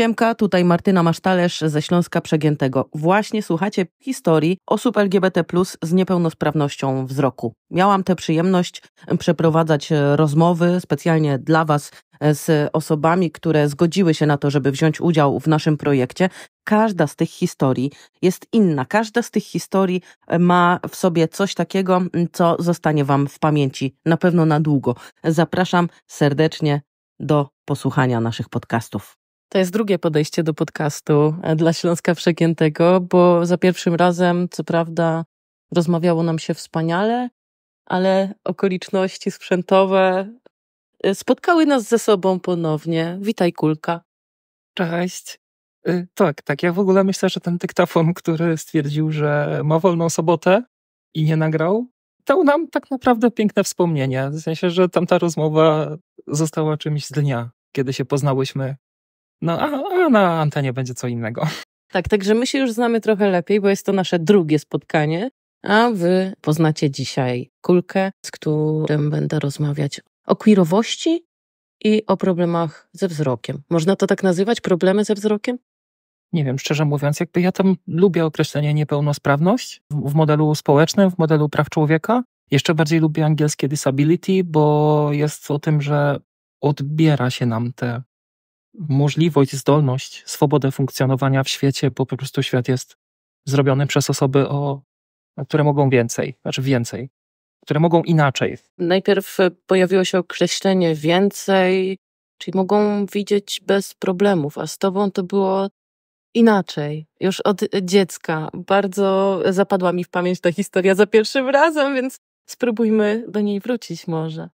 Siemka, tutaj Martyna Masztalerz ze Śląska Przegiętego. Właśnie słuchacie historii osób LGBT z niepełnosprawnością wzroku. Miałam tę przyjemność przeprowadzać e, rozmowy specjalnie dla Was e, z osobami, które zgodziły się na to, żeby wziąć udział w naszym projekcie. Każda z tych historii jest inna. Każda z tych historii e, ma w sobie coś takiego, co zostanie Wam w pamięci na pewno na długo. Zapraszam serdecznie do posłuchania naszych podcastów. To jest drugie podejście do podcastu e, dla Śląska Przegiętego, bo za pierwszym razem, co prawda, rozmawiało nam się wspaniale, ale okoliczności sprzętowe e, spotkały nas ze sobą ponownie. Witaj, Kulka. Cześć. Y, tak, tak. Ja w ogóle myślę, że ten dyktafon, który stwierdził, że ma wolną sobotę i nie nagrał, dał nam tak naprawdę piękne wspomnienie. W sensie, że tamta rozmowa została czymś z dnia, kiedy się poznałyśmy no, a, a na antenie będzie co innego. Tak, także my się już znamy trochę lepiej, bo jest to nasze drugie spotkanie, a wy poznacie dzisiaj Kulkę, z którym będę rozmawiać o queerowości i o problemach ze wzrokiem. Można to tak nazywać? Problemy ze wzrokiem? Nie wiem, szczerze mówiąc, jakby ja tam lubię określenie niepełnosprawność w modelu społecznym, w modelu praw człowieka. Jeszcze bardziej lubię angielskie disability, bo jest o tym, że odbiera się nam te możliwość, zdolność, swobodę funkcjonowania w świecie, bo po prostu świat jest zrobiony przez osoby, o, które mogą więcej, znaczy więcej, które mogą inaczej. Najpierw e, pojawiło się określenie więcej, czyli mogą widzieć bez problemów, a z tobą to było inaczej, już od dziecka. Bardzo zapadła mi w pamięć ta historia za pierwszym razem, więc spróbujmy do niej wrócić może.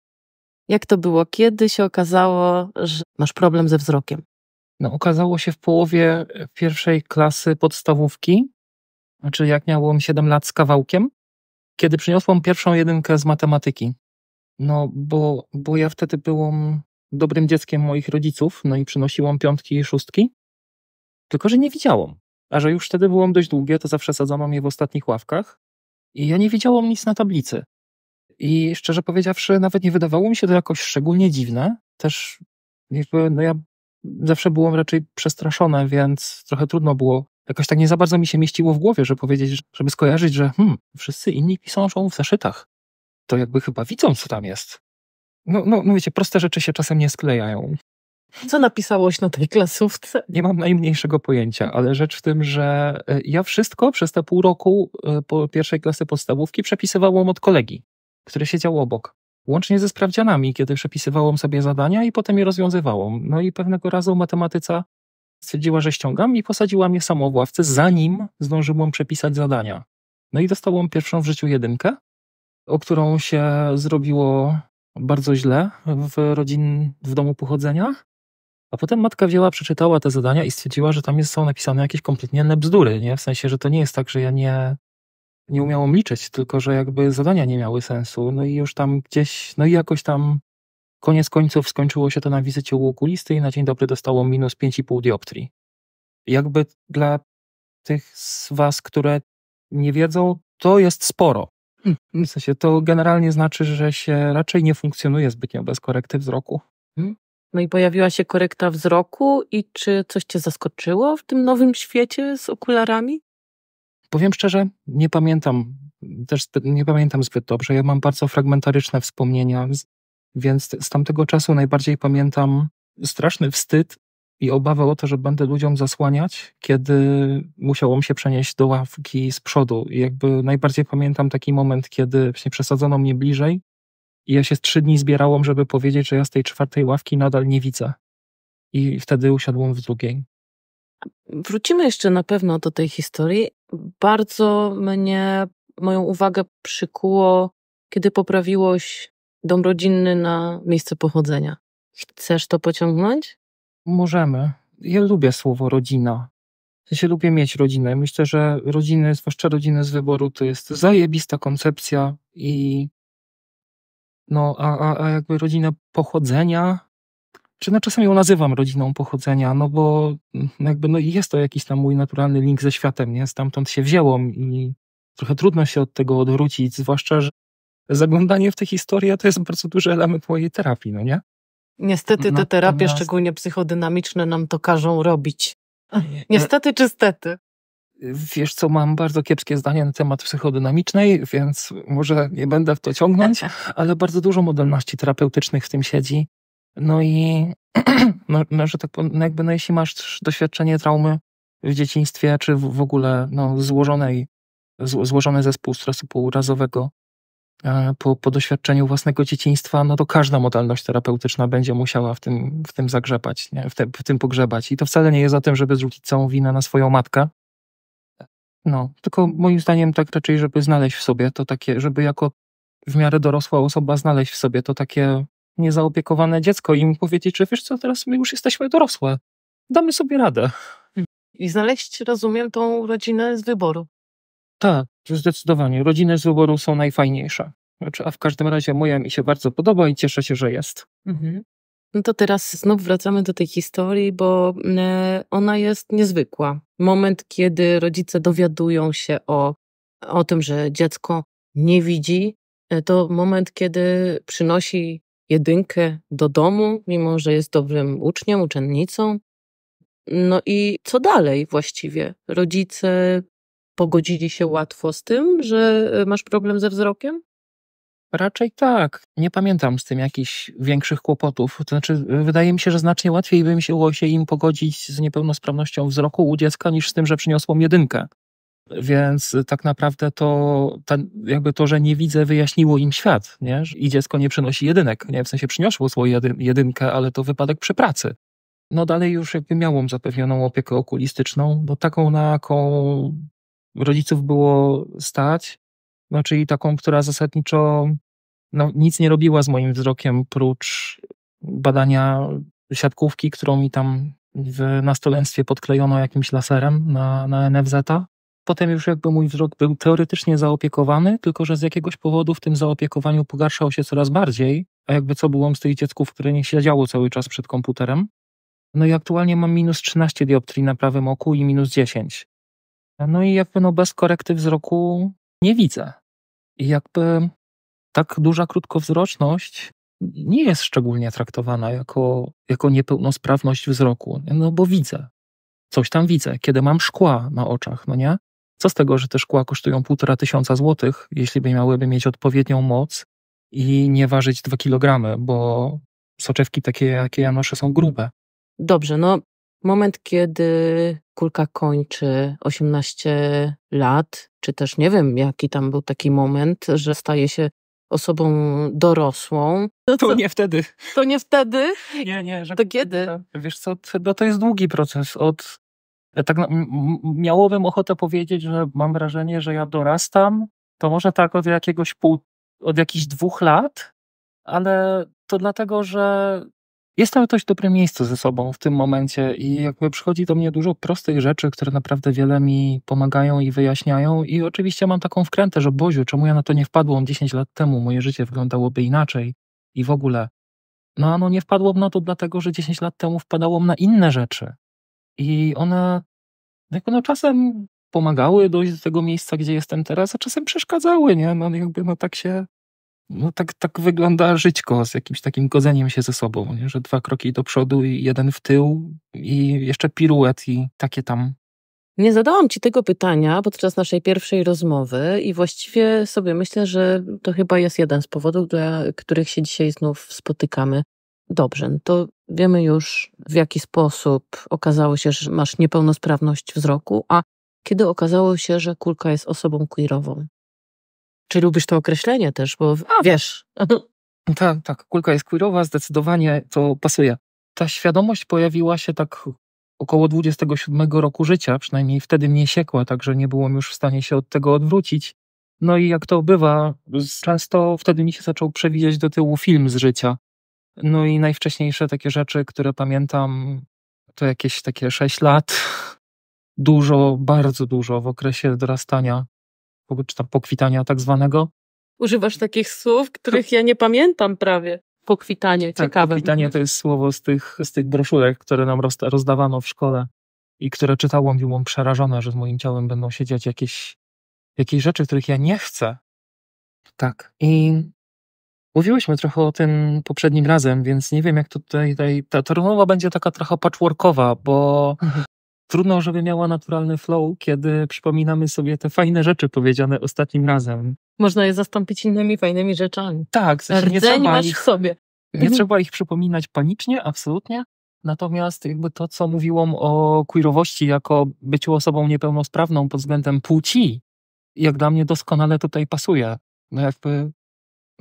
Jak to było? Kiedy się okazało, że masz problem ze wzrokiem? No, okazało się w połowie e, pierwszej klasy podstawówki, znaczy jak miałem 7 lat z kawałkiem, kiedy przyniosłam pierwszą jedynkę z matematyki. No, bo, bo ja wtedy byłam dobrym dzieckiem moich rodziców, no i przynosiłam piątki i szóstki, tylko że nie widziałam. A że już wtedy byłam dość długie, to zawsze sadzono mnie w ostatnich ławkach i ja nie widziałam nic na tablicy. I szczerze powiedziawszy, nawet nie wydawało mi się to jakoś szczególnie dziwne. Też jakby, no ja zawsze byłam raczej przestraszona, więc trochę trudno było. Jakoś tak nie za bardzo mi się mieściło w głowie, żeby powiedzieć, żeby skojarzyć, że hmm, wszyscy inni pisążą w zeszytach. To jakby chyba widzą, co tam jest. No, no, no wiecie, proste rzeczy się czasem nie sklejają. Co napisałeś na tej klasówce? Nie mam najmniejszego pojęcia, ale rzecz w tym, że e, ja wszystko przez te pół roku e, po pierwszej klasy podstawówki przepisywałam od kolegi który siedział obok. Łącznie ze sprawdzianami, kiedy przepisywałam sobie zadania i potem je rozwiązywałam. No i pewnego razu matematyca stwierdziła, że ściągam i posadziła mnie samą w ławce, zanim zdążyłam przepisać zadania. No i dostałam pierwszą w życiu jedynkę, o którą się zrobiło bardzo źle w rodzin, w domu pochodzenia. A potem matka wzięła, przeczytała te zadania i stwierdziła, że tam jest, są napisane jakieś kompletnie bzdury, nie? W sensie, że to nie jest tak, że ja nie, nie umiałam liczyć, tylko że jakby zadania nie miały sensu. No i już tam gdzieś, no i jakoś tam koniec końców skończyło się to na wizycie u okulisty i na dzień dobry dostało minus 5,5 dioptrii. Jakby dla tych z was, które nie wiedzą, to jest sporo. Hmm, w sensie to generalnie znaczy, że się raczej nie funkcjonuje zbytnio bez korekty wzroku. Hmm. No i pojawiła się korekta wzroku i czy coś cię zaskoczyło w tym nowym świecie z okularami? Powiem szczerze, nie pamiętam, też nie pamiętam zbyt dobrze. Ja mam bardzo fragmentaryczne wspomnienia, więc z tamtego czasu najbardziej pamiętam straszny wstyd i obawę o to, że będę ludziom zasłaniać, kiedy musiałem się przenieść do ławki z przodu. I jakby najbardziej pamiętam taki moment, kiedy właśnie przesadzono mnie bliżej i ja się z trzy dni zbierałem, żeby powiedzieć, że ja z tej czwartej ławki nadal nie widzę. I wtedy usiadłem w drugiej. Wrócimy jeszcze na pewno do tej historii, bardzo mnie, moją uwagę przykuło, kiedy poprawiłoś dom rodzinny na miejsce pochodzenia. Chcesz to pociągnąć? Możemy. Ja lubię słowo rodzina. W sensie lubię mieć rodzinę. Myślę, że rodziny, zwłaszcza rodziny z wyboru, to jest zajebista koncepcja i no, a, a, a jakby rodzina pochodzenia czy no czasem ją nazywam rodziną pochodzenia, no bo mm, jakby no jest to jakiś tam mój naturalny link ze światem, nie? Stamtąd się wzięło i trochę trudno się od tego odwrócić, zwłaszcza, że zaglądanie w te historie to jest bardzo duży element mojej terapii, no nie? Niestety te Natomiast... terapie, szczególnie psychodynamiczne, nam to każą robić. E, Niestety czy stety? Wiesz co, mam bardzo kiepskie zdanie na temat psychodynamicznej, więc może nie będę w to ciągnąć, ale bardzo dużo modalności terapeutycznych w tym siedzi. No i, no, no, że tak no jakby, no jeśli masz doświadczenie traumy w dzieciństwie, czy w, ogóle no, złożonej, z, złożony zespół stresu półrazowego e, po, po doświadczeniu własnego dzieciństwa, no to każda modalność terapeutyczna będzie musiała w tym, w tym zagrzebać, nie? W, te, w tym pogrzebać. I to wcale nie jest o tym, żeby zrzucić całą winę na swoją matkę, no, tylko moim zdaniem tak raczej, żeby znaleźć w sobie to takie, żeby jako w miarę dorosła osoba znaleźć w sobie to takie niezaopiekowane dziecko i mu powiedzieć, że wiesz co, teraz my już jesteśmy dorosłe, damy sobie radę. I znaleźć, rozumiem, tą rodzinę z wyboru. Tak, zdecydowanie. Rodziny z wyboru są najfajniejsze. Znaczy, a w każdym razie moja mi się bardzo podoba i cieszę się, że jest. Mhm. No to teraz znów wracamy do tej historii, bo mm, e, ona jest niezwykła. Moment, kiedy rodzice dowiadują się o, o tym, że dziecko nie widzi, e, to moment, kiedy przynosi jedynkę do domu, mimo że jest dobrym uczniem, uczennicą. No i co dalej właściwie? Rodzice pogodzili się łatwo z tym, że e, masz problem ze wzrokiem? Raczej tak. Nie pamiętam z tym jakichś większych kłopotów. To znaczy, e, wydaje mi się, że znacznie łatwiej by mi się się im pogodzić z niepełnosprawnością wzroku u dziecka niż z tym, że przyniosło jedynkę. Więc tak naprawdę to, jakby to, że nie widzę, wyjaśniło im świat, nie? I dziecko nie przynosi jedynek, nie? W sensie przyniosło swoją jedyn, jedynkę, ale to wypadek przy pracy. No dalej już jakby miałam zapewnioną opiekę okulistyczną, no taką, na jaką rodziców było stać, no czyli taką, która zasadniczo no, nic nie robiła z moim wzrokiem, prócz badania siatkówki, którą mi tam w nastolenstwie podklejono jakimś laserem na, na NFZ-a. Potem już jakby mój wzrok był teoretycznie zaopiekowany, tylko że z jakiegoś powodu w tym zaopiekowaniu pogarszał się coraz bardziej, a jakby co byłam z tych dziecków, które nie siedziało cały czas przed komputerem. No i aktualnie mam minus 13 dioptrii na prawym oku i minus 10. No i jakby no bez korekty wzroku nie widzę. I jakby tak duża krótkowzroczność nie jest szczególnie traktowana jako, jako niepełnosprawność wzroku, no bo widzę. Coś tam widzę, kiedy mam szkła na oczach, no nie? Co z tego, że te szkła kosztują półtora tysiąca złotych, jeśli miałyby mieć odpowiednią moc i nie ważyć 2 kg, bo soczewki takie, jakie ja noszę, są grube. Dobrze, no moment, kiedy kulka kończy 18 lat, czy też nie wiem, jaki tam był taki moment, że staje się osobą dorosłą. To, to nie wtedy. To nie wtedy? Nie, nie. Że, to kiedy? Wiesz co, to, to jest długi proces. Od E, tak miałbym ochotę powiedzieć, że mam wrażenie, że ja dorastam, to może tak od jakiegoś pół, od jakichś dwóch lat, ale to dlatego, że jestem w dość dobrym miejscu ze sobą w tym momencie i jakby przychodzi do mnie dużo prostych rzeczy, które naprawdę wiele mi pomagają i wyjaśniają i oczywiście mam taką wkrętę, że Boziu, czemu ja na to nie wpadłam 10 lat temu, moje życie wyglądałoby inaczej i w ogóle. No, ano nie wpadłam na to dlatego, że 10 lat temu wpadałam na inne rzeczy i one, jak one no czasem pomagały dojść do tego miejsca, gdzie jestem teraz, a czasem przeszkadzały, nie? No jakby, no tak się, no tak, tak wygląda żyćko z jakimś takim godzeniem się ze sobą, nie? Że dwa kroki do przodu i jeden w tył i jeszcze piruet i takie tam. Nie zadałam ci tego pytania podczas naszej pierwszej rozmowy i właściwie sobie myślę, że to chyba jest jeden z powodów, dla których się dzisiaj znów spotykamy. Dobrze, no to wiemy już w jaki sposób okazało się, że masz niepełnosprawność wzroku, a kiedy okazało się, że kulka jest osobą queerową. Czy lubisz to określenie też, bo a, wiesz. Tak, tak, kulka jest queerowa, zdecydowanie to pasuje. Ta świadomość pojawiła się tak około 27 roku życia, przynajmniej wtedy mnie siekła, także nie byłam już w stanie się od tego odwrócić. No i jak to bywa, często wtedy mi się zaczął przewidzieć do tyłu film z życia. No i najwcześniejsze takie rzeczy, które pamiętam, to jakieś takie 6 lat. Dużo, bardzo dużo w okresie dorastania, czy tam pokwitania tak zwanego. Używasz takich słów, tak. których ja nie pamiętam prawie. Pokwitanie, tak, ciekawe. Pokwitanie to jest słowo z tych, z tych broszurek, które nam rozdawano w szkole i które czytałam, byłam przerażona, że z moim ciałem będą siedzieć jakieś, jakieś rzeczy, których ja nie chcę. Tak. I Mówiłyśmy trochę o tym poprzednim razem, więc nie wiem, jak tutaj, tutaj ta, ta rozmowa będzie taka trochę patchworkowa, bo mhm. trudno, żeby miała naturalny flow, kiedy przypominamy sobie te fajne rzeczy powiedziane ostatnim razem. Można je zastąpić innymi fajnymi rzeczami. Tak, w sensie nie trzeba masz ich, sobie. Nie mhm. trzeba ich przypominać panicznie, absolutnie. Natomiast jakby to, co mówiłam o queerowości jako byciu osobą niepełnosprawną pod względem płci, jak dla mnie doskonale tutaj pasuje. No jakby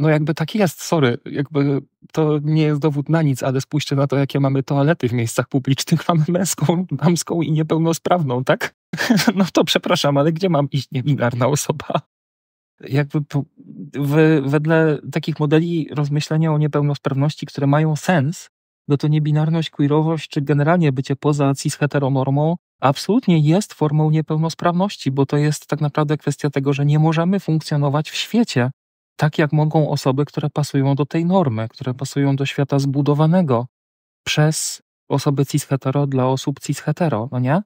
no jakby tak jest, sorry, jakby to nie jest dowód na nic, ale spójrzcie na to, jakie mamy toalety w miejscach publicznych. Mamy męską, damską i niepełnosprawną, tak? no to przepraszam, ale gdzie mam iść niebinarna osoba? Jakby w, wedle takich modeli rozmyślenia o niepełnosprawności, które mają sens, no to niebinarność, queerowość, czy generalnie bycie poza cis-heteronormą absolutnie jest formą niepełnosprawności, bo to jest tak naprawdę kwestia tego, że nie możemy funkcjonować w świecie, tak jak mogą osoby, które pasują do tej normy, które pasują do świata zbudowanego przez osoby cis-hetero dla osób cis-hetero, no nie?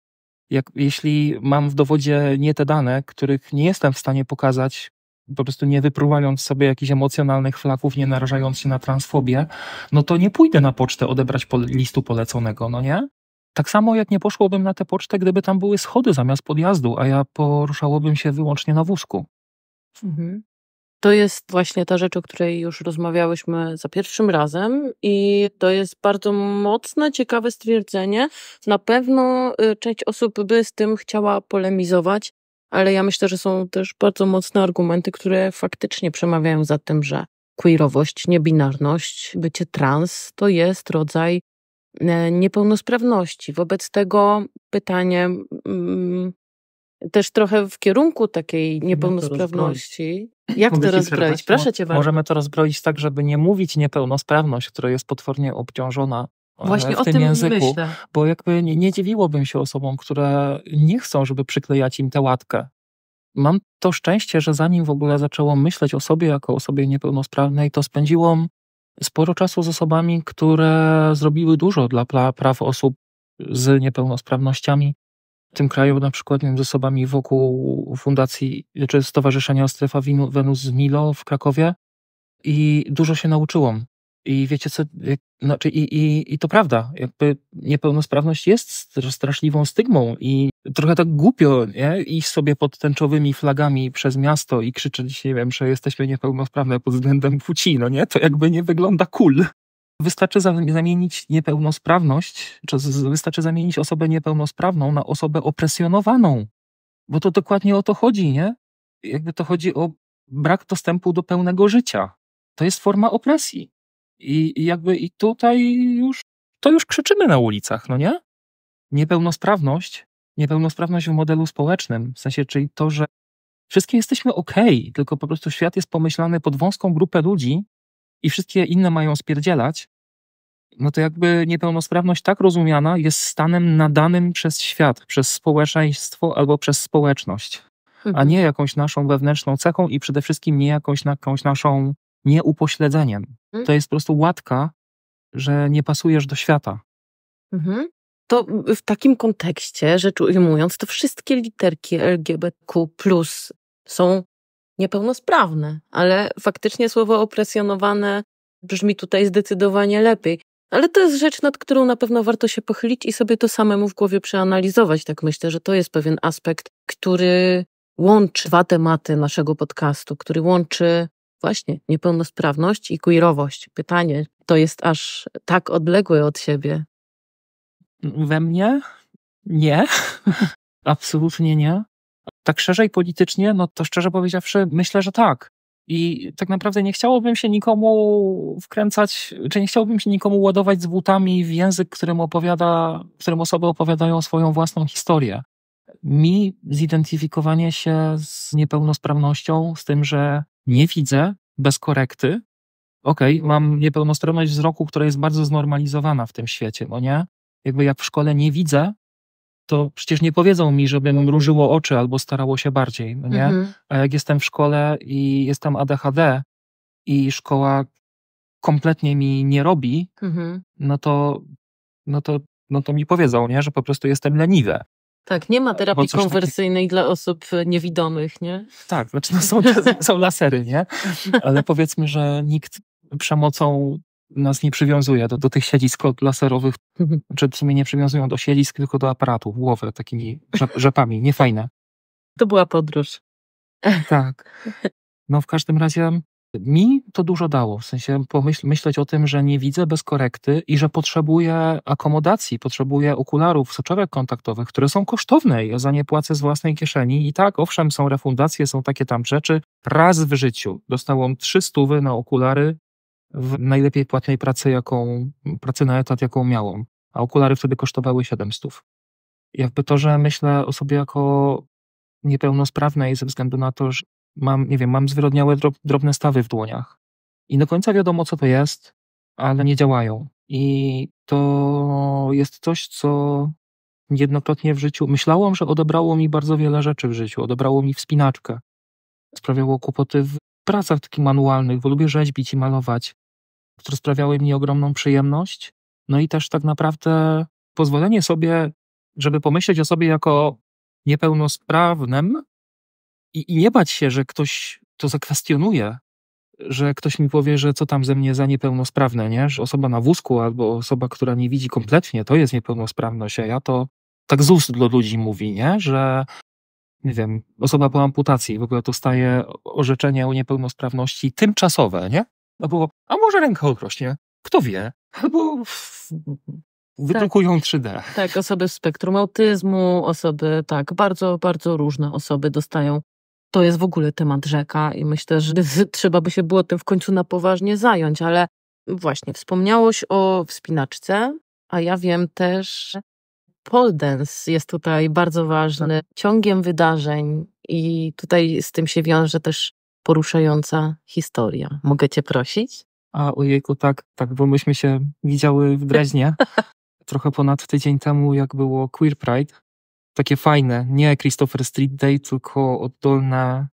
Jak, jeśli mam w dowodzie nie te dane, których nie jestem w stanie pokazać, po prostu nie wypruwając sobie jakichś emocjonalnych flaków, nie narażając się na transfobię, no to nie pójdę na pocztę odebrać po listu poleconego, no nie? Tak samo jak nie poszłabym na tę pocztę, gdyby tam były schody zamiast podjazdu, a ja poruszałbym się wyłącznie na wózku. Mhm. To jest właśnie ta rzecz, o której już rozmawiałyśmy za pierwszym razem, i to jest bardzo mocne, ciekawe stwierdzenie. Na pewno y, część osób by z tym chciała polemizować, ale ja myślę, że są też bardzo mocne argumenty, które faktycznie przemawiają za tym, że queerowość, niebinarność, bycie trans to jest rodzaj e, niepełnosprawności. Wobec tego pytanie, mm, też trochę w kierunku takiej niepełnosprawności. Jak Mogę to rozbroić? Proszę cię bardzo. Możemy to rozbroić tak, żeby nie mówić niepełnosprawność, która jest potwornie obciążona e, Właśnie w tym, języku, myślę. bo jakby nie, nie się osobom, które nie chcą, żeby przyklejać im tę łatkę. Mam to szczęście, że zanim w ogóle zaczęłam myśleć o sobie jako osobie niepełnosprawnej, to spędziłam sporo czasu z osobami, które zrobiły dużo dla praw osób z niepełnosprawnościami tym kraju, na przykład wiem, z osobami wokół Fundacji czy Stowarzyszenia Strefa Wenus z Milo w Krakowie i dużo się nauczyłam. I wiecie co, jak, y, znaczy, i, i, i to prawda, jakby niepełnosprawność jest straszliwą stygmą i trochę tak głupio, nie? Iść sobie pod tęczowymi flagami przez miasto i krzyczeć, nie wiem, że jesteśmy niepełnosprawne pod względem płci, no nie? To jakby nie wygląda cool. Wystarczy zamienić niepełnosprawność, czy wystarczy zamienić osobę niepełnosprawną na osobę opresjonowaną, bo to dokładnie o to chodzi, nie? Jakby to chodzi o brak dostępu do pełnego życia. To jest forma opresji. I, jakby i tutaj już to już krzyczymy na ulicach, no nie? Niepełnosprawność, niepełnosprawność w modelu społecznym, w sensie czyli to, że wszystkie jesteśmy ok, tylko po prostu świat jest pomyślany pod wąską grupę ludzi, i wszystkie inne mają spierdzielać, no to jakby niepełnosprawność tak rozumiana jest stanem nadanym przez świat, przez społeczeństwo albo przez społeczność, mhm. a nie jakąś naszą wewnętrzną cechą i przede wszystkim nie jakąś, jakąś naszą nieupośledzeniem. Mhm. To jest po prostu łatka, że nie pasujesz do świata. Mhm. To w takim kontekście, rzecz ujmując, to wszystkie literki LGBTQ są niepełnosprawne, ale faktycznie słowo opresjonowane brzmi tutaj zdecydowanie lepiej. Ale to jest rzecz, nad którą na pewno warto się pochylić i sobie to samemu w głowie przeanalizować. Tak myślę, że to jest pewien aspekt, który łączy dwa tematy naszego podcastu, który łączy właśnie niepełnosprawność i queerowość. Pytanie to jest aż tak odległe od siebie. We mnie? Nie. Absolutnie nie. Tak szerzej politycznie, no to szczerze powiedziawszy, myślę, że tak. I tak naprawdę nie chciałbym się nikomu wkręcać, czy nie chciałbym się nikomu ładować z butami w język, którym opowiada, którym osoby opowiadają swoją własną historię. Mi zidentyfikowanie się z niepełnosprawnością, z tym, że nie widzę bez korekty, okej, okay, mam niepełnosprawność wzroku, która jest bardzo znormalizowana w tym świecie, bo no nie? Jakby jak w szkole nie widzę, to przecież nie powiedzą mi, żebym różyło oczy albo starało się bardziej, no nie? Mhm. A jak jestem w szkole i jestem ADHD i szkoła kompletnie mi nie robi, mhm. no, to, no, to, no to mi powiedzą, nie? Że po prostu jestem leniwe. Tak, nie ma terapii konwersyjnej taki... dla osób e, niewidomych, nie? Tak, znaczy no są, są lasery, nie? Ale powiedzmy, że nikt przemocą nas nie przywiązuje do, do tych siedzisk laserowych, mhm. znaczy w sumie nie przywiązują do siedzisk, tylko do aparatów, głowy takimi rzepami, niefajne. To była podróż. Tak. No w każdym razie mi to dużo dało, w sensie pomyśl, myśleć o tym, że nie widzę bez korekty i że potrzebuję akomodacji, potrzebuję okularów, soczewek kontaktowych, które są kosztowne. Ja za nie płacę z własnej kieszeni i tak, owszem, są refundacje, są takie tam rzeczy. Raz w życiu dostałam trzy stówy na okulary w najlepiej płatnej pracy, jaką, pracy na etat, jaką miałam, a okulary wtedy kosztowały 700. Jakby to, że myślę o sobie jako niepełnosprawnej ze względu na to, że mam, nie wiem, mam zwyrodniałe drobne stawy w dłoniach i do końca wiadomo, co to jest, ale nie działają. I to jest coś, co jednokrotnie w życiu myślałam, że odebrało mi bardzo wiele rzeczy w życiu. Odebrało mi wspinaczkę, sprawiało kłopoty w pracach takich manualnych, bo lubię rzeźbić i malować, które sprawiały mi ogromną przyjemność. No i też tak naprawdę pozwolenie sobie, żeby pomyśleć o sobie jako niepełnosprawnym i, i nie bać się, że ktoś to zakwestionuje, że ktoś mi powie, że co tam ze mnie za niepełnosprawne, nie? Że osoba na wózku albo osoba, która nie widzi kompletnie, to jest niepełnosprawność, a ja to tak z ust do ludzi mówi, nie? Że nie wiem, osoba po amputacji w ogóle dostaje orzeczenie o niepełnosprawności tymczasowe, nie? No bo a może ręka odrośnie? Kto wie? Albo wydrukują tak. 3D. Tak, osoby z spektrum autyzmu, osoby, tak, bardzo, bardzo różne osoby dostają. To jest w ogóle temat rzeka i myślę, że trzeba by się było tym w końcu na poważnie zająć, ale właśnie wspomniałoś o wspinaczce, a ja wiem też, pole dance jest tutaj bardzo ważny, tak. ciągiem wydarzeń i tutaj z tym się wiąże też poruszająca historia. Mogę cię prosić? A ojejku, tak, tak, bo myśmy się widziały w Dreźnie trochę ponad tydzień temu, jak było Queer Pride. Takie fajne, nie Christopher Street Day, tylko oddolne,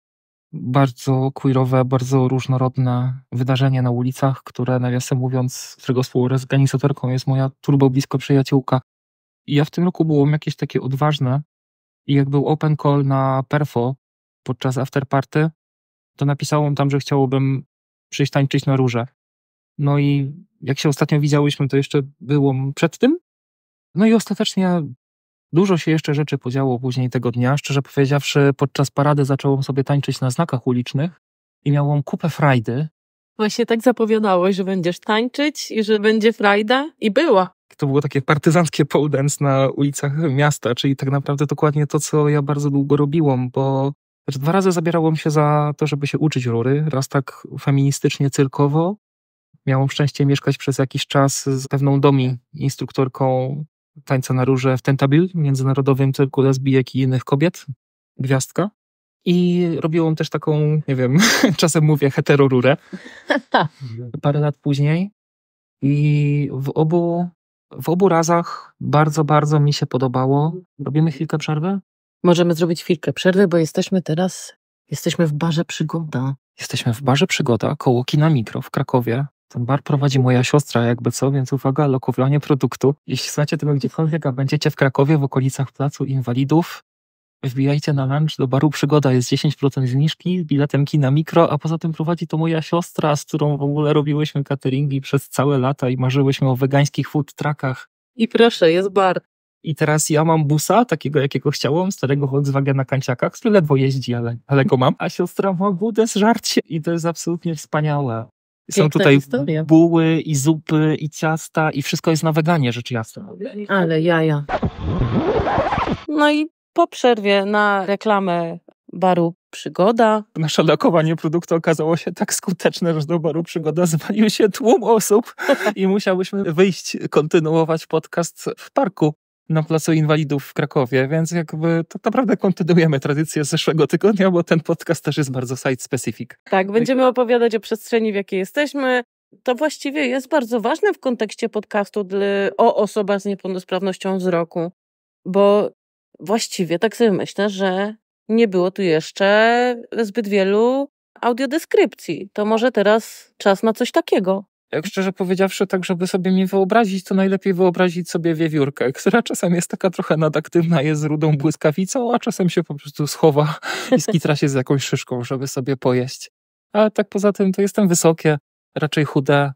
bardzo queerowe, bardzo różnorodne wydarzenie na ulicach, które nawiasem mówiąc, którego współorganizatorką jest moja turbo blisko przyjaciółka i ja w tym roku byłem jakieś takie odważne i jak był open call na Perfo podczas afterparty, to napisałem tam, że chciałbym przyjść tańczyć na róże. No i jak się ostatnio widziałyśmy, to jeszcze było przed tym. No i ostatecznie dużo się jeszcze rzeczy podziało później tego dnia. Szczerze powiedziawszy, podczas parady zacząłem sobie tańczyć na znakach ulicznych i miałam kupę frajdy. Właśnie tak zapowiadałeś, że będziesz tańczyć i że będzie frajda i była to było takie partyzanckie pole na ulicach miasta, czyli tak naprawdę dokładnie to, co ja bardzo długo robiłam, bo znaczy dwa razy zabierałam się za to, żeby się uczyć rury, raz tak feministycznie, cyrkowo. Miałam szczęście mieszkać przez jakiś czas z pewną domi, instruktorką tańca na rurze w Tentabil, międzynarodowym cyrku lesbijek i innych kobiet, gwiazdka. I robiłam też taką, nie wiem, czasem mówię heterorurę. Tak. Parę lat później. I w obu w obu razach bardzo, bardzo mi się podobało. Robimy chwilkę przerwy? Możemy zrobić chwilkę przerwy, bo jesteśmy teraz, jesteśmy w barze Przygoda. Jesteśmy w barze Przygoda koło Kina Mikro w Krakowie. Ten bar prowadzi moja siostra, jakby co, więc uwaga, lokowanie produktu. Jeśli znacie tego gdziekolwiek, a będziecie w Krakowie, w okolicach Placu Inwalidów, Wbijajcie na lunch do baru Przygoda, jest 10% zniżki, biletem kina mikro, a poza tym prowadzi to moja siostra, z którą w ogóle robiłyśmy cateringi przez całe lata i marzyłyśmy o wegańskich food truckach. I proszę, jest bar. I teraz ja mam busa, takiego jakiego chciałam, starego Volkswagena Kanciaka, który ledwo jeździ, ale, ale go mam. A siostra ma budę z żarcie i to jest absolutnie wspaniałe. Są Piękna tutaj historia. buły i zupy i ciasta i wszystko jest na weganie, rzecz jasna. Ale jaja. No i po przerwie na reklamę baru Przygoda. Nasze lokowanie produktu okazało się tak skuteczne, że do baru Przygoda zwalił się tłum osób i musiałyśmy wyjść, kontynuować podcast w parku na Placu Inwalidów w Krakowie, więc jakby to naprawdę kontynuujemy tradycję z zeszłego tygodnia, bo ten podcast też jest bardzo site-specific. Tak, będziemy opowiadać o przestrzeni, w jakiej jesteśmy. To właściwie jest bardzo ważne w kontekście podcastu o osobach z niepełnosprawnością wzroku, bo właściwie tak sobie myślę, że nie było tu jeszcze zbyt wielu audiodeskrypcji. To może teraz czas na coś takiego. Jak szczerze powiedziawszy, tak żeby sobie mi wyobrazić, to najlepiej wyobrazić sobie wiewiórkę, która czasem jest taka trochę nadaktywna, jest rudą błyskawicą, a czasem się po prostu schowa i skitra się z jakąś szyszką, żeby sobie pojeść. Ale tak poza tym to jestem wysokie, raczej chude,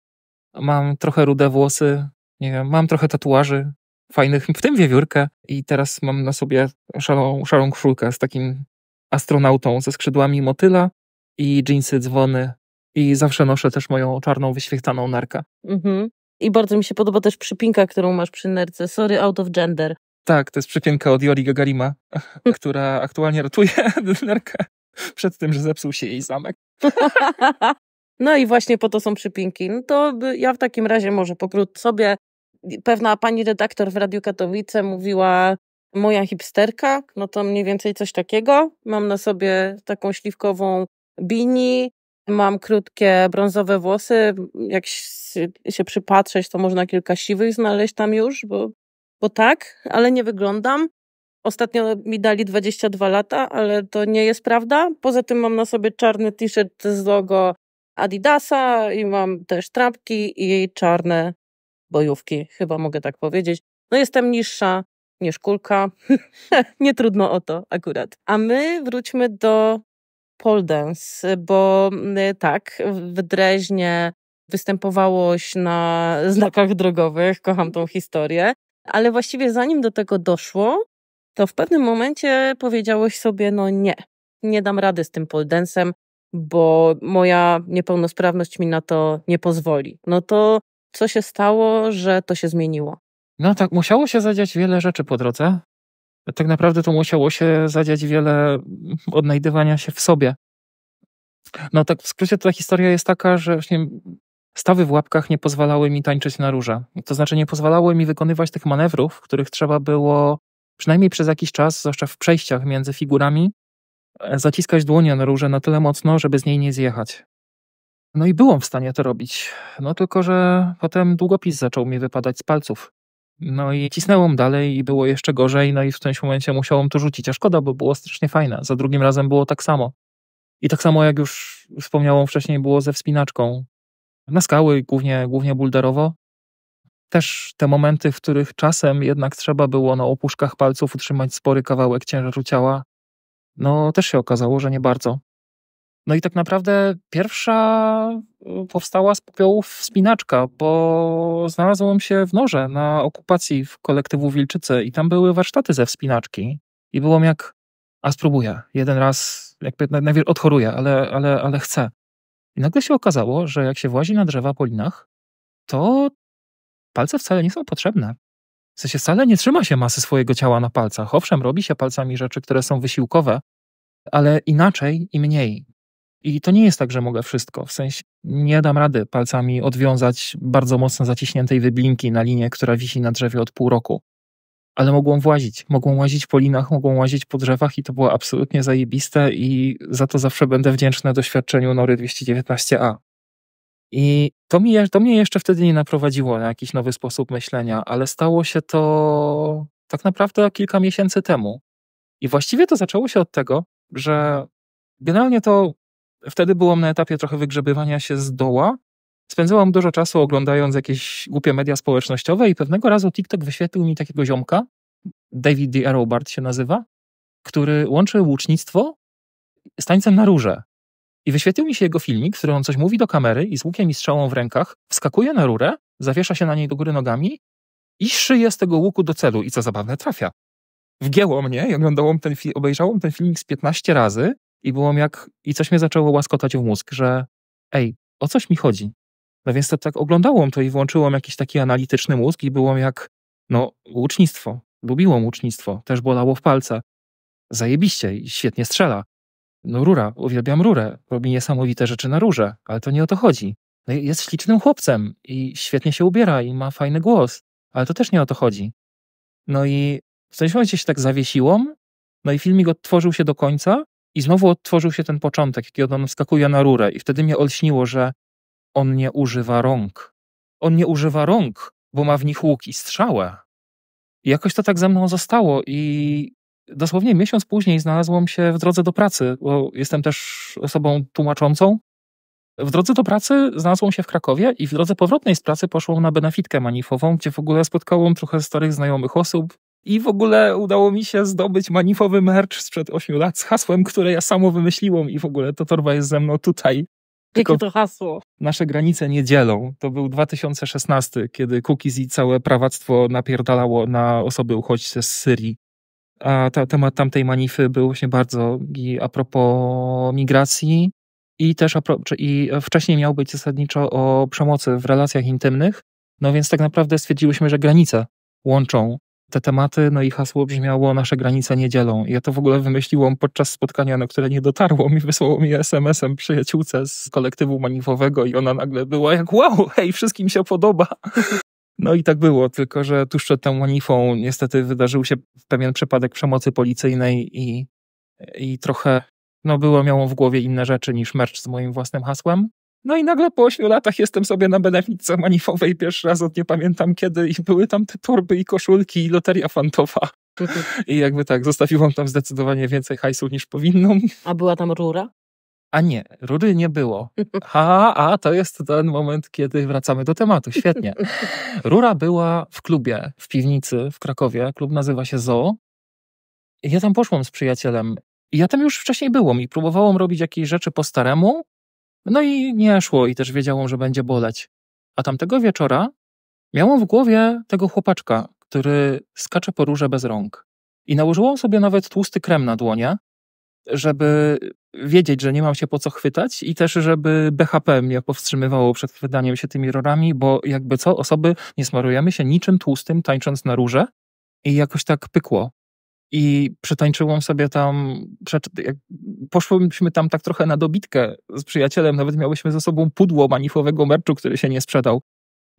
mam trochę rude włosy, nie wiem, mam trochę tatuaży, fajnych, w tym wiewiórkę. I teraz mam na sobie szarą, szarą koszulkę z takim astronautą ze skrzydłami motyla i dżinsy dzwony. I zawsze noszę też moją czarną, wyświechtaną narkę. Mhm. I bardzo mi się podoba też przypinka, którą masz przy nerce. Sorry, out of gender. Tak, to jest przypinka od Joli Gagarima, która aktualnie ratuje nerkę przed tym, że zepsuł się jej zamek. No i właśnie po to są przypinki. No to ja w takim razie może pokrót sobie pewna pani redaktor w Radiu Katowice mówiła moja hipsterka, no to mniej więcej coś takiego. Mam na sobie taką śliwkową bini, mam krótkie brązowe włosy. Jak się przypatrzeć, to można kilka siwych znaleźć tam już, bo, bo tak, ale nie wyglądam. Ostatnio mi dali 22 lata, ale to nie jest prawda. Poza tym mam na sobie czarny t-shirt z logo Adidasa i mam też trampki i czarne bojówki, chyba mogę tak powiedzieć. No jestem niższa niż kulka, nie trudno o to akurat. A my wróćmy do pole dance, bo tak, w Dreźnie występowałoś na znakach drogowych, kocham tą historię, ale właściwie zanim do tego doszło, to w pewnym momencie powiedziałeś sobie, no nie, nie dam rady z tym poldensem, bo moja niepełnosprawność mi na to nie pozwoli. No to co się stało, że to się zmieniło? No tak, musiało się zadziać wiele rzeczy po drodze. Tak naprawdę to musiało się zadziać wiele odnajdywania się w sobie. No tak w skrócie ta historia jest taka, że właśnie stawy w łapkach nie pozwalały mi tańczyć na róże. To znaczy nie pozwalały mi wykonywać tych manewrów, których trzeba było przynajmniej przez jakiś czas, zwłaszcza w przejściach między figurami, zaciskać dłonie na róże na tyle mocno, żeby z niej nie zjechać. No i byłam w stanie to robić. No tylko, że potem długopis zaczął mi wypadać z palców. No i cisnęłam dalej i było jeszcze gorzej, no i w tym momencie musiałam to rzucić. A szkoda, bo było strasznie fajne. Za drugim razem było tak samo. I tak samo, jak już wspomniałam wcześniej, było ze wspinaczką. Na skały, głównie, głównie bulderowo. Też te momenty, w których czasem jednak trzeba było na opuszkach palców utrzymać spory kawałek ciężaru ciała, no też się okazało, że nie bardzo. No i tak naprawdę pierwsza y, powstała z popiołów wspinaczka, bo znalazłem się w Norze na okupacji w kolektywu Wilczycy i tam były warsztaty ze wspinaczki. I było mi jak, a spróbuję, jeden raz, jakby najpierw odchoruję, ale, ale, ale chcę. I nagle się okazało, że jak się włazi na drzewa po linach, to palce wcale nie są potrzebne. W sensie wcale nie trzyma się masy swojego ciała na palcach. Owszem, robi się palcami rzeczy, które są wysiłkowe, ale inaczej i mniej. I to nie jest tak, że mogę wszystko. W sensie nie dam rady palcami odwiązać bardzo mocno zaciśniętej wyblinki na linię, która wisi na drzewie od pół roku. Ale mogłem włazić. mogłem łazić po linach, mogłem łazić po drzewach i to było absolutnie zajebiste i za to zawsze będę wdzięczny doświadczeniu Nory 219A. I to, mi, to mnie jeszcze wtedy nie naprowadziło na jakiś nowy sposób myślenia, ale stało się to tak naprawdę kilka miesięcy temu. I właściwie to zaczęło się od tego, że generalnie to wtedy byłam na etapie trochę wygrzebywania się z doła. Spędzałam dużo czasu oglądając jakieś głupie media społecznościowe i pewnego razu TikTok wyświetlił mi takiego ziomka, David D. Arrowbart się nazywa, który łączy łucznictwo z tańcem na rurze. I wyświetlił mi się jego filmik, w którym on coś mówi do kamery i z łukiem i strzałą w rękach wskakuje na rurę, zawiesza się na niej do góry nogami i szyje z tego łuku do celu. I co zabawne, trafia. Wgięło mnie i oglądałam ten, obejrzałam ten filmik z 15 razy i było jak, i coś mnie zaczęło łaskotać w mózg, że ej, o coś mi chodzi. No więc to, tak oglądałam, to i włączyłam jakiś taki analityczny mózg i było jak, no, łucznictwo. lubiłam łucznictwo, też bolało w palce. Zajebiście i świetnie strzela. No rura, uwielbiam rurę, robi niesamowite rzeczy na rurze, ale to nie o to chodzi. No, jest ślicznym chłopcem i świetnie się ubiera i ma fajny głos, ale to też nie o to chodzi. No i w tym się tak zawiesiłam, no i filmik odtworzył się do końca i znowu otworzył się ten początek, kiedy on skakuje na rurę, i wtedy mnie olśniło, że on nie używa rąk. On nie używa rąk, bo ma w nich łuk i strzałę. I jakoś to tak ze mną zostało, i dosłownie miesiąc później znalazłem się w drodze do pracy, bo jestem też osobą tłumaczącą. W drodze do pracy znalazłem się w Krakowie i w drodze powrotnej z pracy poszłam na benefitkę manifową, gdzie w ogóle spotkałam trochę starych znajomych osób, i w ogóle udało mi się zdobyć manifowy merch sprzed 8 lat z hasłem, które ja samo wymyśliłam i w ogóle to torba jest ze mną tutaj. Jakie to hasło? Nasze granice nie dzielą. To był 2016, kiedy Kukiz i całe prawactwo napierdalało na osoby uchodźce z Syrii. A ta, temat tamtej manify był właśnie bardzo i a propos migracji i też pro, i wcześniej miał być zasadniczo o przemocy w relacjach intymnych. No więc tak naprawdę stwierdziłyśmy, że granice łączą te tematy, no i hasło brzmiało nasze granice nie dzielą. Ja to w ogóle wymyśliłam podczas spotkania, no które nie dotarło mi, wysłało mi SMS-em przyjaciółce z kolektywu manifowego i ona nagle była jak wow, hej, wszystkim się podoba. No i tak było, tylko że tuż przed tą manifą niestety wydarzył się pewien przypadek przemocy policyjnej i, i trochę, no było, miało w głowie inne rzeczy niż merch z moim własnym hasłem. No i nagle po ośmiu latach jestem sobie na Benefitce Manifowej pierwszy raz od nie pamiętam kiedy i były tam te torby i koszulki i loteria fantowa. I jakby tak, zostawiłam tam zdecydowanie więcej hajsu niż powinno. A była tam rura? A nie, rury nie było. Ha, a to jest ten moment, kiedy wracamy do tematu. Świetnie. Rura była w klubie, w piwnicy w Krakowie. Klub nazywa się Zoo. I ja tam poszłam z przyjacielem. I ja tam już wcześniej byłam i próbowałam robić jakieś rzeczy po staremu, no i nie szło i też wiedziałam, że będzie boleć. A tamtego wieczora miałam w głowie tego chłopaczka, który skacze po róże bez rąk. I nałożyłam sobie nawet tłusty krem na dłonie, żeby wiedzieć, że nie mam się po co chwytać i też, żeby BHP mnie powstrzymywało przed chwytaniem się tymi rorami, bo jakby co, osoby nie smarujemy się niczym tłustym, tańcząc na róże i jakoś tak pykło i przetańczyłam sobie tam, poszłyśmy tam tak trochę na dobitkę z przyjacielem, nawet miałyśmy ze sobą pudło manifowego merczu, który się nie sprzedał.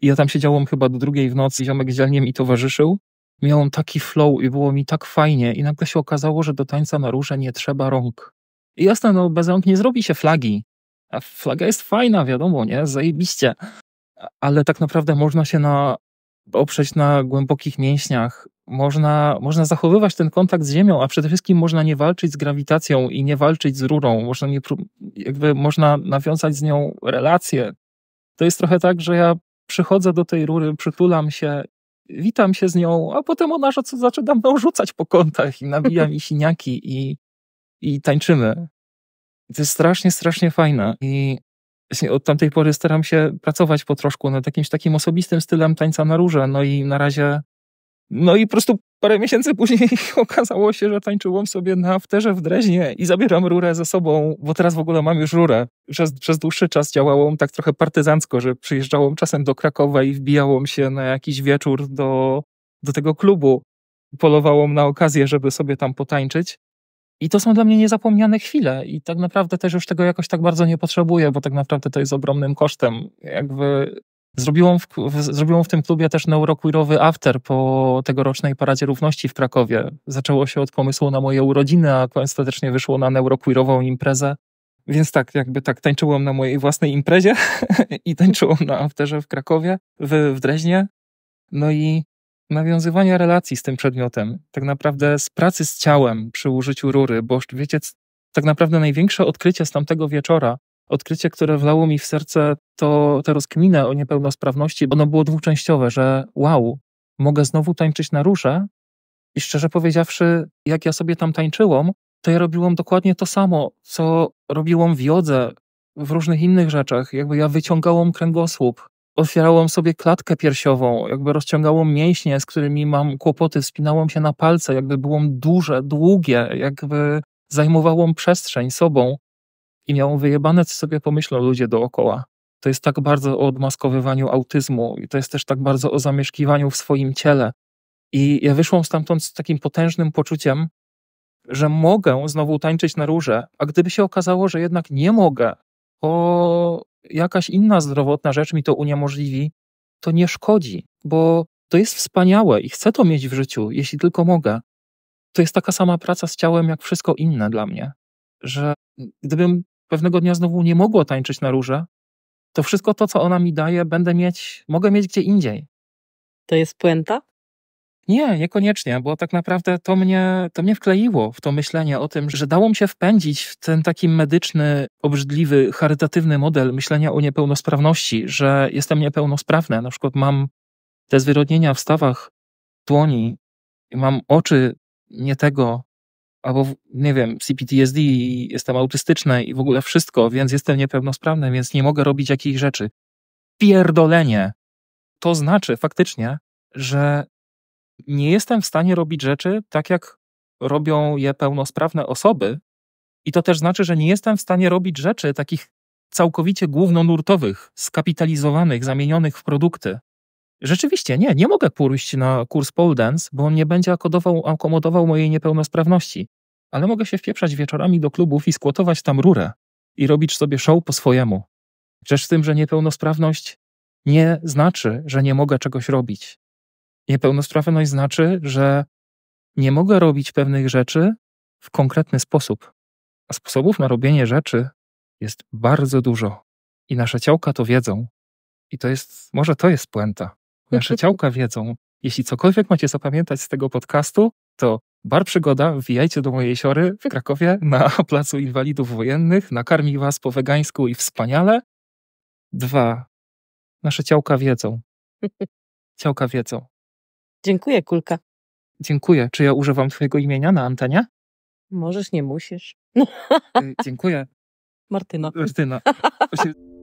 I ja tam siedziałam chyba do drugiej w nocy, ziomek z mi towarzyszył. Miałam taki flow i było mi tak fajnie i nagle się okazało, że do tańca na róże nie trzeba rąk. I jasne, no bez rąk nie zrobi się flagi. A flaga jest fajna, wiadomo, nie? Zajebiście. Ale tak naprawdę można się na, oprzeć na głębokich mięśniach, można, można zachowywać ten kontakt z Ziemią, a przede wszystkim można nie walczyć z grawitacją i nie walczyć z rurą. Można, nie, jakby można nawiązać z nią relacje. To jest trochę tak, że ja przychodzę do tej rury, przytulam się, witam się z nią, a potem ona zaczyna mną rzucać po kątach i nabija mi siniaki i, i tańczymy. to jest strasznie, strasznie fajne. I od tamtej pory staram się pracować po troszku nad jakimś takim osobistym stylem tańca na rurze. No i na razie no i po prostu parę miesięcy później okazało się, że tańczyłam sobie na afterze w Dreźnie i zabieram rurę ze sobą, bo teraz w ogóle mam już rurę. Przez, przez dłuższy czas działałam tak trochę partyzancko, że przyjeżdżałam czasem do Krakowa i wbijałam się na jakiś wieczór do, do tego klubu. Polowałam na okazję, żeby sobie tam potańczyć. I to są dla mnie niezapomniane chwile i tak naprawdę też już tego jakoś tak bardzo nie potrzebuję, bo tak naprawdę to jest ogromnym kosztem. Jakby Zrobiło w, zrobiło w tym klubie też neuroqueerowy after po tegorocznej Paradzie Równości w Krakowie. Zaczęło się od pomysłu na moje urodziny, a ostatecznie wyszło na neuroqueerową imprezę. Więc tak, jakby tak tańczyłem na mojej własnej imprezie i tańczyłem na afterze w Krakowie, w, w Dreźnie. No i nawiązywanie relacji z tym przedmiotem, tak naprawdę z pracy z ciałem przy użyciu rury, bo wiecie, tak naprawdę największe odkrycie z tamtego wieczora Odkrycie, które wlało mi w serce, to ta rozkmina o niepełnosprawności. Ono było dwuczęściowe, że wow, mogę znowu tańczyć na róże. I szczerze powiedziawszy, jak ja sobie tam tańczyłam, to ja robiłam dokładnie to samo, co robiłam w jodze, w różnych innych rzeczach. Jakby ja wyciągałam kręgosłup, otwierałam sobie klatkę piersiową, jakby rozciągałam mięśnie, z którymi mam kłopoty, wspinałam się na palce, jakby byłam duże, długie, jakby zajmowałam przestrzeń sobą i miał wyjebane, co sobie pomyślą ludzie dookoła. To jest tak bardzo o odmaskowywaniu autyzmu i to jest też tak bardzo o zamieszkiwaniu w swoim ciele. I ja wyszłam stamtąd z takim potężnym poczuciem, że mogę znowu tańczyć na róże, a gdyby się okazało, że jednak nie mogę, bo jakaś inna zdrowotna rzecz mi to uniemożliwi, to nie szkodzi, bo to jest wspaniałe i chcę to mieć w życiu, jeśli tylko mogę. To jest taka sama praca z ciałem, jak wszystko inne dla mnie, że gdybym pewnego dnia znowu nie mogło tańczyć na róże, to wszystko to, co ona mi daje, będę mieć, mogę mieć gdzie indziej. To jest puenta? Nie, niekoniecznie, bo tak naprawdę to mnie, to mnie wkleiło w to myślenie o tym, że dało mi się wpędzić w ten taki medyczny, obrzydliwy, charytatywny model myślenia o niepełnosprawności, że jestem niepełnosprawny, na przykład mam te zwyrodnienia w stawach dłoni, mam oczy nie tego, albo nie wiem, CPTSD i jestem autystyczny i w ogóle wszystko, więc jestem niepełnosprawny, więc nie mogę robić jakichś rzeczy. Pierdolenie. To znaczy faktycznie, że nie jestem w stanie robić rzeczy tak, jak robią je pełnosprawne osoby, i to też znaczy, że nie jestem w stanie robić rzeczy takich całkowicie głównonurtowych, skapitalizowanych, zamienionych w produkty. Rzeczywiście, nie, nie mogę pójść na kurs pole dance, bo on nie będzie akomodował mojej niepełnosprawności ale mogę się wpieprzać wieczorami do klubów i skłotować tam rurę i robić sobie show po swojemu. Rzecz w tym, że niepełnosprawność nie znaczy, że nie mogę czegoś robić. Niepełnosprawność znaczy, że nie mogę robić pewnych rzeczy w konkretny sposób. A sposobów na robienie rzeczy jest bardzo dużo. I nasze ciałka to wiedzą. I to jest, może to jest puenta. Nasze ciałka wiedzą. Jeśli cokolwiek macie zapamiętać z tego podcastu, to Bar Przygoda, wijajcie do mojej siory w Krakowie na Placu Inwalidów Wojennych. Nakarmi was po wegańsku i wspaniale. Dwa. Nasze ciałka wiedzą. Ciałka wiedzą. Dziękuję, Kulka. Dziękuję. Czy ja używam twojego imienia na antenie? Możesz, nie musisz. Y, dziękuję. Martyna. Martyna.